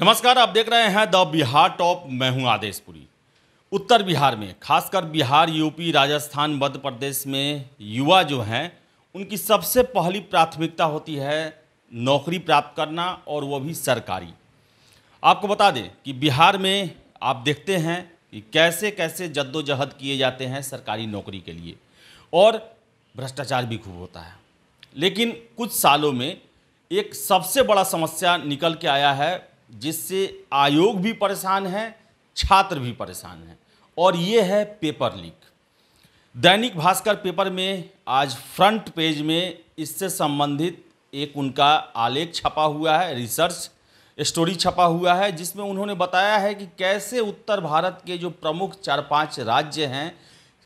नमस्कार आप देख रहे हैं द बिहार टॉप मैं हूं आदेश पुरी उत्तर बिहार में खासकर बिहार यूपी राजस्थान मध्य प्रदेश में युवा जो हैं उनकी सबसे पहली प्राथमिकता होती है नौकरी प्राप्त करना और वो भी सरकारी आपको बता दें कि बिहार में आप देखते हैं कि कैसे कैसे जद्दोजहद किए जाते हैं सरकारी नौकरी के लिए और भ्रष्टाचार भी खूब होता है लेकिन कुछ सालों में एक सबसे बड़ा समस्या निकल के आया है जिससे आयोग भी परेशान है छात्र भी परेशान हैं और ये है पेपर लीक दैनिक भास्कर पेपर में आज फ्रंट पेज में इससे संबंधित एक उनका आलेख छपा हुआ है रिसर्च स्टोरी छपा हुआ है जिसमें उन्होंने बताया है कि कैसे उत्तर भारत के जो प्रमुख चार पांच राज्य हैं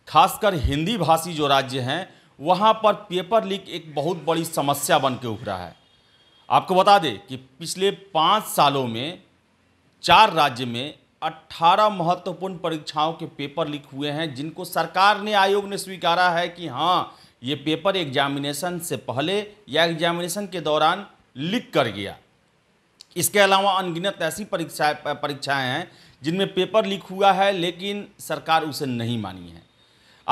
खासकर हिंदी भाषी जो राज्य हैं वहाँ पर पेपर लीक एक बहुत बड़ी समस्या बन के उभरा है आपको बता दें कि पिछले पाँच सालों में चार राज्य में 18 महत्वपूर्ण परीक्षाओं के पेपर लीक हुए हैं जिनको सरकार ने आयोग ने स्वीकारा है कि हाँ ये पेपर एग्जामिनेशन से पहले या एग्जामिनेशन के दौरान लीक कर गया इसके अलावा अनगिनत ऐसी परीक्षा परीक्षाएँ हैं जिनमें पेपर लीक हुआ है लेकिन सरकार उसे नहीं मानी है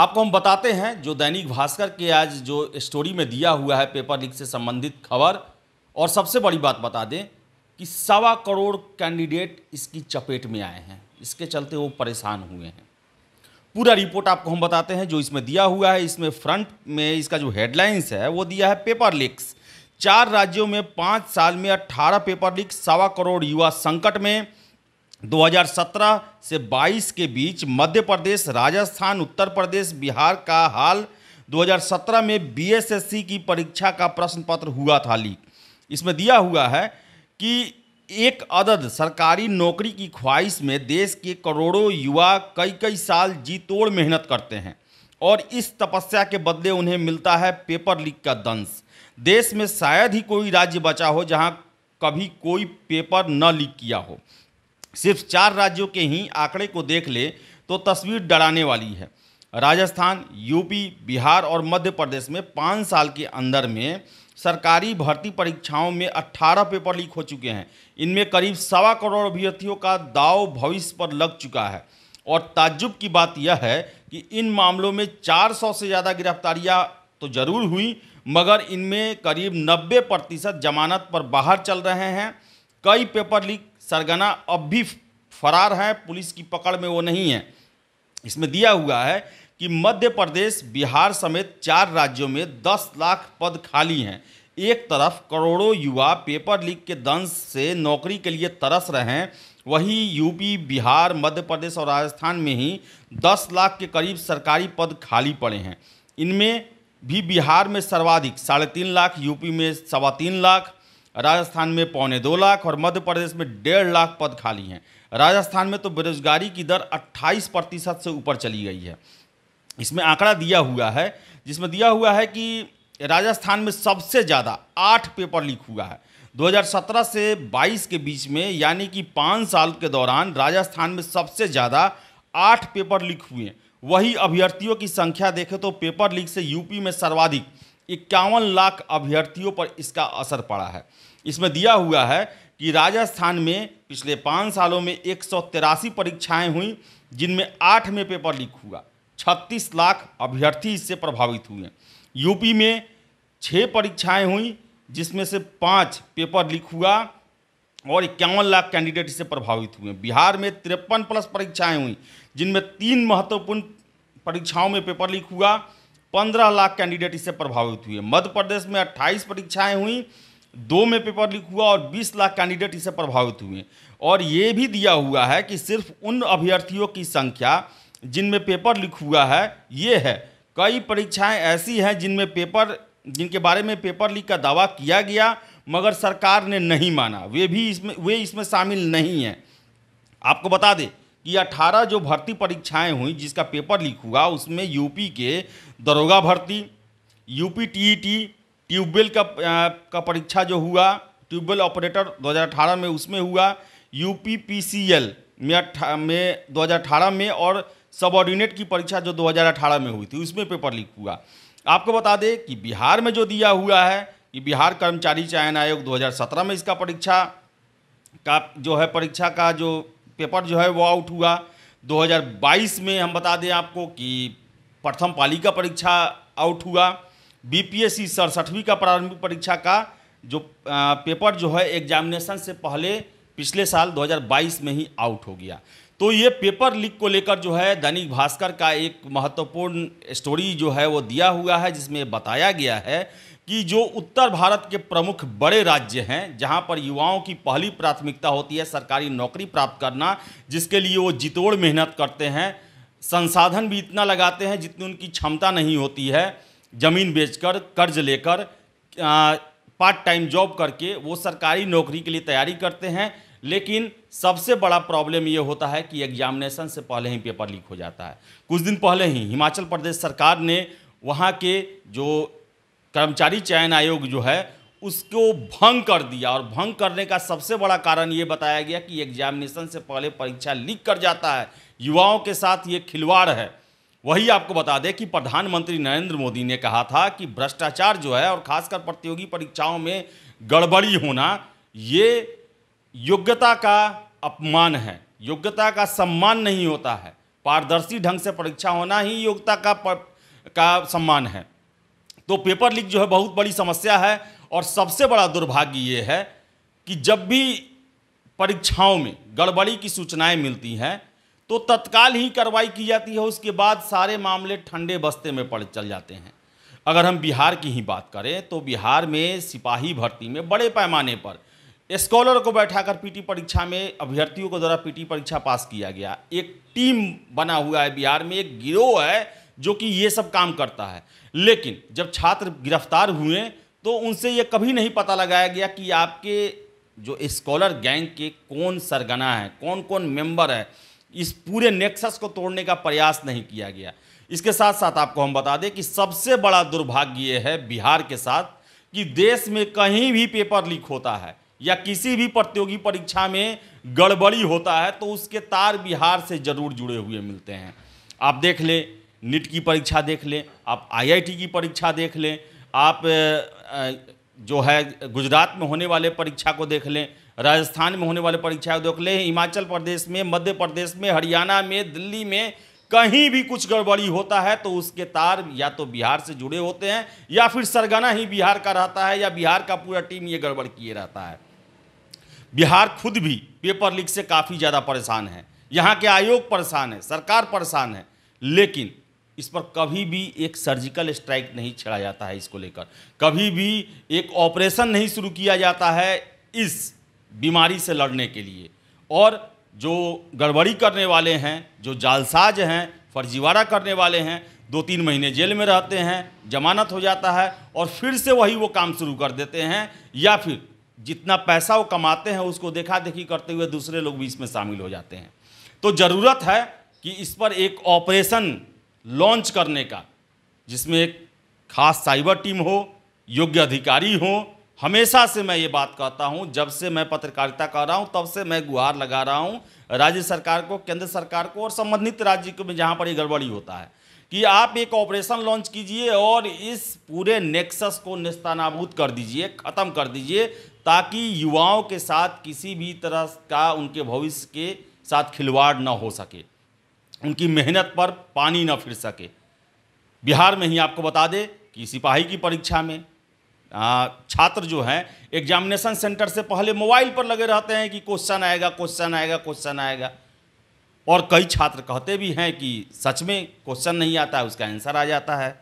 आपको हम बताते हैं जो दैनिक भास्कर के आज जो स्टोरी में दिया हुआ है पेपर लीक से संबंधित खबर और सबसे बड़ी बात बता दें कि सवा करोड़ कैंडिडेट इसकी चपेट में आए हैं इसके चलते वो परेशान हुए हैं पूरा रिपोर्ट आपको हम बताते हैं जो इसमें दिया हुआ है इसमें फ्रंट में इसका जो हेडलाइंस है वो दिया है पेपर लीक्स चार राज्यों में पाँच साल में अट्ठारह पेपर लीक सवा करोड़ युवा संकट में 2017 से 22 के बीच मध्य प्रदेश राजस्थान उत्तर प्रदेश बिहार का हाल 2017 में बीएसएससी की परीक्षा का प्रश्न पत्र हुआ था लीक इसमें दिया हुआ है कि एक अदद सरकारी नौकरी की ख्वाहिश में देश के करोड़ों युवा कई कई साल जी तोड़ मेहनत करते हैं और इस तपस्या के बदले उन्हें मिलता है पेपर लीक का दंश देश में शायद ही कोई राज्य बचा हो जहां कभी कोई पेपर न लीक किया हो सिर्फ चार राज्यों के ही आंकड़े को देख ले तो तस्वीर डराने वाली है राजस्थान यूपी बिहार और मध्य प्रदेश में पाँच साल के अंदर में सरकारी भर्ती परीक्षाओं में 18 पेपर लीक हो चुके हैं इनमें करीब सवा करोड़ अभ्यर्थियों का दाव भविष्य पर लग चुका है और ताज्जुब की बात यह है कि इन मामलों में 400 से ज़्यादा गिरफ्तारियां तो जरूर हुई मगर इनमें करीब 90 प्रतिशत जमानत पर बाहर चल रहे हैं कई पेपर लीक सरगना अब भी फरार हैं पुलिस की पकड़ में वो नहीं है इसमें दिया हुआ है कि मध्य प्रदेश बिहार समेत चार राज्यों में 10 लाख पद खाली हैं एक तरफ करोड़ों युवा पेपर लीक के दंश से नौकरी के लिए तरस रहे हैं वहीं यूपी बिहार मध्य प्रदेश और राजस्थान में ही 10 लाख के करीब सरकारी पद खाली पड़े हैं इनमें भी बिहार में सर्वाधिक साढ़े तीन लाख यूपी में सवा तीन लाख राजस्थान में पौने दो लाख और मध्य प्रदेश में डेढ़ लाख पद खाली हैं राजस्थान में तो बेरोजगारी की दर 28 प्रतिशत से ऊपर चली गई है इसमें आंकड़ा दिया हुआ है जिसमें दिया हुआ है कि राजस्थान में सबसे ज़्यादा आठ पेपर लीक हुआ है 2017 से 22 के बीच में यानी कि पाँच साल के दौरान राजस्थान में सबसे ज़्यादा आठ पेपर लीक हुए वही अभ्यर्थियों की संख्या देखें तो पेपर लीक से यूपी में सर्वाधिक इक्यावन लाख अभ्यर्थियों पर इसका असर पड़ा है इसमें दिया हुआ है कि राजस्थान में पिछले पाँच सालों में एक परीक्षाएं हुई जिनमें आठ में पेपर लीक हुआ छत्तीस लाख अभ्यर्थी इससे प्रभावित हुए यूपी में छः परीक्षाएं हुई जिसमें से पाँच पेपर लीक हुआ और इक्यावन लाख कैंडिडेट इससे प्रभावित हुए बिहार में तिरपन प्लस परीक्षाएं हुई जिनमें तीन महत्वपूर्ण परीक्षाओं में पेपर लीक हुआ पंद्रह लाख कैंडिडेट इससे प्रभावित हुए मध्य प्रदेश में अट्ठाईस परीक्षाएँ हुई दो में पेपर लीक हुआ और बीस लाख कैंडिडेट इससे प्रभावित हुए और ये भी दिया हुआ है कि सिर्फ उन अभ्यर्थियों की संख्या जिनमें पेपर लीक हुआ है ये है कई परीक्षाएं ऐसी हैं जिनमें पेपर जिनके बारे में पेपर लीक का दावा किया गया मगर सरकार ने नहीं माना वे भी इसमें वे इसमें शामिल नहीं हैं आपको बता दें कि 18 जो भर्ती परीक्षाएं हुई जिसका पेपर लीक हुआ उसमें यूपी के दरोगा भर्ती यूपी टीईटी ट्यूबवेल का आ, का परीक्षा जो हुआ ट्यूबवेल ऑपरेटर 2018 में उसमें हुआ यूपी पीसीएल में में 2018 में और सबऑर्डिनेट की परीक्षा जो 2018 में हुई थी उसमें पेपर लीक हुआ आपको बता दें कि बिहार में जो दिया हुआ है कि बिहार कर्मचारी चयन आयोग 2017 में इसका परीक्षा का जो है परीक्षा का जो पेपर जो है वो आउट हुआ 2022 में हम बता दें आपको कि प्रथम पाली का परीक्षा आउट हुआ बी सड़सठवीं का प्रारंभिक परीक्षा का जो पेपर जो है एग्जामिनेशन से पहले पिछले साल 2022 में ही आउट हो गया तो ये पेपर लीक को लेकर जो है दैनिक भास्कर का एक महत्वपूर्ण स्टोरी जो है वो दिया हुआ है जिसमें बताया गया है कि जो उत्तर भारत के प्रमुख बड़े राज्य हैं जहां पर युवाओं की पहली प्राथमिकता होती है सरकारी नौकरी प्राप्त करना जिसके लिए वो जितोड़ मेहनत करते हैं संसाधन भी इतना लगाते हैं जितनी उनकी क्षमता नहीं होती है ज़मीन बेचकर कर्ज लेकर पार्ट टाइम जॉब करके वो सरकारी नौकरी के लिए तैयारी करते हैं लेकिन सबसे बड़ा प्रॉब्लम ये होता है कि एग्जामिनेशन से पहले ही पेपर लीक हो जाता है कुछ दिन पहले ही हिमाचल प्रदेश सरकार ने वहाँ के जो कर्मचारी चयन आयोग जो है उसको भंग कर दिया और भंग करने का सबसे बड़ा कारण ये बताया गया कि एग्जामिनेशन से पहले परीक्षा लीक कर जाता है युवाओं के साथ ये खिलवाड़ है वही आपको बता दें कि प्रधानमंत्री नरेंद्र मोदी ने कहा था कि भ्रष्टाचार जो है और खासकर प्रतियोगी परीक्षाओं में गड़बड़ी होना ये योग्यता का अपमान है योग्यता का सम्मान नहीं होता है पारदर्शी ढंग से परीक्षा होना ही योग्यता का का सम्मान है तो पेपर लीक जो है बहुत बड़ी समस्या है और सबसे बड़ा दुर्भाग्य ये है कि जब भी परीक्षाओं में गड़बड़ी की सूचनाएं मिलती हैं तो तत्काल ही कार्रवाई की जाती है उसके बाद सारे मामले ठंडे बस्ते में पड़ चल जाते हैं अगर हम बिहार की ही बात करें तो बिहार में सिपाही भर्ती में बड़े पैमाने पर स्कॉलर को बैठाकर पीटी परीक्षा में अभ्यर्थियों को द्वारा पीटी परीक्षा पास किया गया एक टीम बना हुआ है बिहार में एक गिरोह है जो कि ये सब काम करता है लेकिन जब छात्र गिरफ्तार हुए तो उनसे ये कभी नहीं पता लगाया गया कि आपके जो स्कॉलर गैंग के कौन सरगना है कौन कौन मेंबर है इस पूरे नेक्सस को तोड़ने का प्रयास नहीं किया गया इसके साथ साथ आपको हम बता दें कि सबसे बड़ा दुर्भाग्य ये है बिहार के साथ कि देश में कहीं भी पेपर लीक होता है या किसी भी प्रतियोगी परीक्षा में गड़बड़ी होता है तो उसके तार बिहार से जरूर जुड़े हुए मिलते हैं आप देख लें नीट की परीक्षा देख लें आप आईआईटी की परीक्षा देख लें आप जो है गुजरात में होने वाले परीक्षा को देख लें राजस्थान में होने वाले परीक्षा को देख लें हिमाचल प्रदेश में मध्य प्रदेश में हरियाणा में दिल्ली में कहीं भी कुछ गड़बड़ी होता है तो उसके तार या तो बिहार से जुड़े होते हैं या फिर सरगना ही बिहार का रहता है या बिहार का पूरा टीम ये गड़बड़ किए रहता है बिहार खुद भी पेपर लीक से काफ़ी ज़्यादा परेशान है यहाँ के आयोग परेशान है सरकार परेशान है लेकिन इस पर कभी भी एक सर्जिकल स्ट्राइक नहीं छेड़ा जाता है इसको लेकर कभी भी एक ऑपरेशन नहीं शुरू किया जाता है इस बीमारी से लड़ने के लिए और जो गड़बड़ी करने वाले हैं जो जालसाज हैं फर्जीवाड़ा करने वाले हैं दो तीन महीने जेल में रहते हैं जमानत हो जाता है और फिर से वही वो काम शुरू कर देते हैं या फिर जितना पैसा वो कमाते हैं उसको देखा देखी करते हुए दूसरे लोग भी इसमें शामिल हो जाते हैं तो ज़रूरत है कि इस पर एक ऑपरेशन लॉन्च करने का जिसमें एक खास साइबर टीम हो योग्य अधिकारी हो हमेशा से मैं ये बात कहता हूँ जब से मैं पत्रकारिता कर रहा हूँ तब से मैं गुहार लगा रहा हूँ राज्य सरकार को केंद्र सरकार को और संबंधित राज्य को में जहाँ पर ये गड़बड़ी होता है कि आप एक ऑपरेशन लॉन्च कीजिए और इस पूरे नेक्सस को निस्तानाबूद कर दीजिए ख़त्म कर दीजिए ताकि युवाओं के साथ किसी भी तरह का उनके भविष्य के साथ खिलवाड़ न हो सके उनकी मेहनत पर पानी न फिर सके बिहार में ही आपको बता दें कि सिपाही की परीक्षा में छात्र जो हैं एग्जामिनेशन सेंटर से पहले मोबाइल पर लगे रहते हैं कि क्वेश्चन आएगा क्वेश्चन आएगा क्वेश्चन आएगा और कई छात्र कहते भी हैं कि सच में क्वेश्चन नहीं आता है उसका आंसर आ जाता है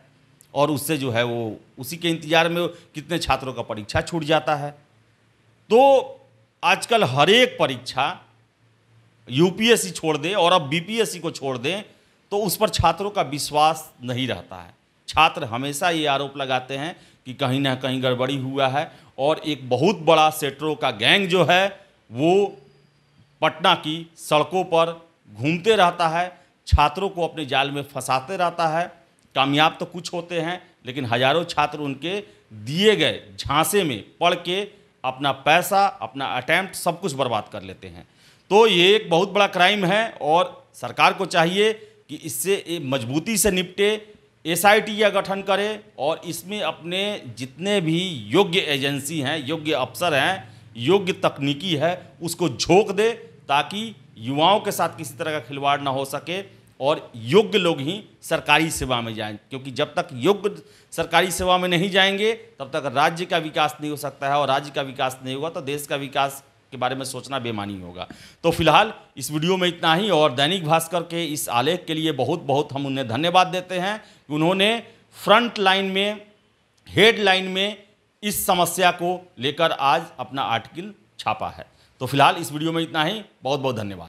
और उससे जो है वो उसी के इंतज़ार में कितने छात्रों का परीक्षा छूट जाता है तो आजकल हर एक परीक्षा यूपीएससी छोड़ दे और अब बीपीएससी को छोड़ दें तो उस पर छात्रों का विश्वास नहीं रहता है छात्र हमेशा ये आरोप लगाते हैं कि कहीं ना कहीं गड़बड़ी हुआ है और एक बहुत बड़ा सेटरों का गैंग जो है वो पटना की सड़कों पर घूमते रहता है छात्रों को अपने जाल में फंसाते रहता है कामयाब तो कुछ होते हैं लेकिन हजारों छात्र उनके दिए गए झांसे में पढ़ के अपना पैसा अपना अटैम्प्ट सब कुछ बर्बाद कर लेते हैं तो ये एक बहुत बड़ा क्राइम है और सरकार को चाहिए कि इससे मजबूती से निपटे एसआईटी का गठन करे और इसमें अपने जितने भी योग्य एजेंसी हैं योग्य अफसर हैं योग्य तकनीकी है उसको झोंक दे ताकि युवाओं के साथ किसी तरह का खिलवाड़ ना हो सके और योग्य लोग ही सरकारी सेवा में जाएं क्योंकि जब तक योग्य सरकारी सेवा में नहीं जाएंगे तब तक राज्य का विकास नहीं हो सकता है और राज्य का विकास नहीं होगा तो देश का विकास के बारे में सोचना बेमानी होगा तो फिलहाल इस वीडियो में इतना ही और दैनिक भास्कर के इस आलेख के लिए बहुत बहुत हम उन्हें धन्यवाद देते हैं कि उन्होंने फ्रंट लाइन में हेड लाइन में इस समस्या को लेकर आज अपना आर्टिकल छापा है तो फिलहाल इस वीडियो में इतना ही बहुत बहुत धन्यवाद